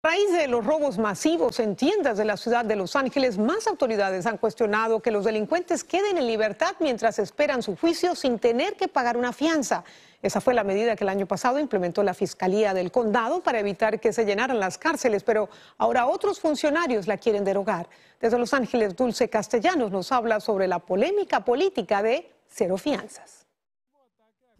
A raíz de los robos masivos en tiendas de la ciudad de Los Ángeles, más autoridades han cuestionado que los delincuentes queden en libertad mientras esperan su juicio sin tener que pagar una fianza. Esa fue la medida que el año pasado implementó la Fiscalía del Condado para evitar que se llenaran las cárceles, pero ahora otros funcionarios la quieren derogar. Desde Los Ángeles, Dulce Castellanos nos habla sobre la polémica política de cero fianzas.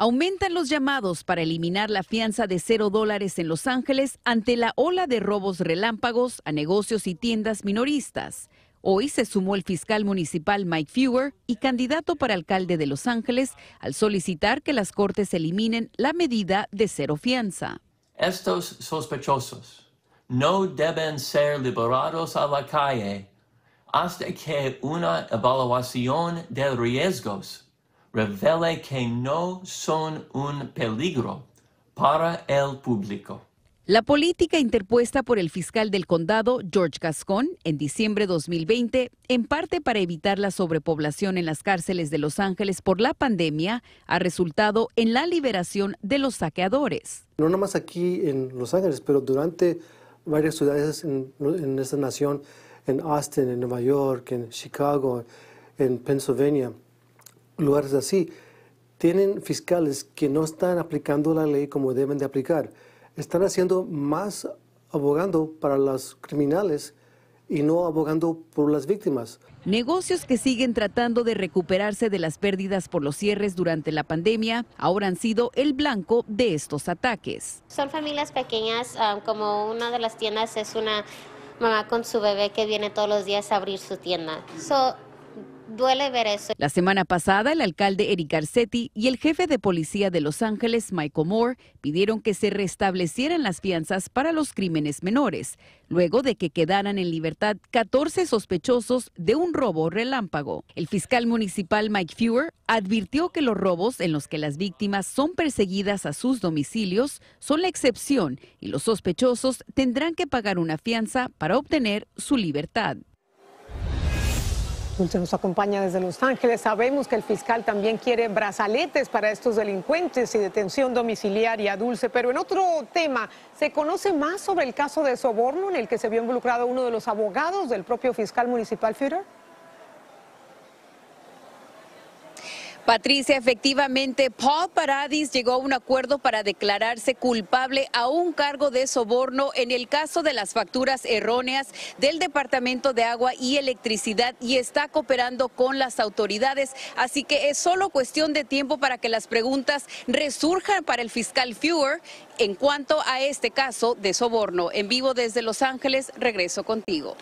Aumentan los llamados para eliminar la fianza de cero dólares en Los Ángeles ante la ola de robos relámpagos a negocios y tiendas minoristas. Hoy se sumó el fiscal municipal Mike Feuer y candidato para alcalde de Los Ángeles al solicitar que las cortes eliminen la medida de cero fianza. Estos sospechosos no deben ser liberados a la calle hasta que una evaluación de riesgos revele que no son un peligro para el público. La política interpuesta por el fiscal del condado, George Gascon, en diciembre de 2020, en parte para evitar la sobrepoblación en las cárceles de Los Ángeles por la pandemia, ha resultado en la liberación de los saqueadores. No nomás aquí en Los Ángeles, pero durante varias ciudades en, en esta nación, en Austin, en Nueva York, en Chicago, en Pennsylvania lugares así, tienen fiscales que no están aplicando la ley como deben de aplicar. Están haciendo más abogando para los criminales y no abogando por las víctimas. Negocios que siguen tratando de recuperarse de las pérdidas por los cierres durante la pandemia ahora han sido el blanco de estos ataques. Son familias pequeñas, ah, como una de las tiendas es una mamá con su bebé que viene todos los días a abrir su tienda. So, la semana pasada, el alcalde Eric Garcetti y el jefe de policía de Los Ángeles, Michael Moore, pidieron que se restablecieran las fianzas para los crímenes menores, luego de que quedaran en libertad 14 sospechosos de un robo relámpago. El fiscal municipal Mike Feuer advirtió que los robos en los que las víctimas son perseguidas a sus domicilios son la excepción y los sospechosos tendrán que pagar una fianza para obtener su libertad. Dulce nos acompaña desde Los Ángeles. Sabemos que el fiscal también quiere brazaletes para estos delincuentes y detención domiciliaria, Dulce. Pero en otro tema, ¿se conoce más sobre el caso de soborno en el que se vio involucrado uno de los abogados del propio fiscal municipal Führer? Patricia, efectivamente, Paul Paradis llegó a un acuerdo para declararse culpable a un cargo de soborno en el caso de las facturas erróneas del Departamento de Agua y Electricidad y está cooperando con las autoridades. Así que es solo cuestión de tiempo para que las preguntas resurjan para el fiscal Feuer en cuanto a este caso de soborno. En vivo desde Los Ángeles, regreso contigo.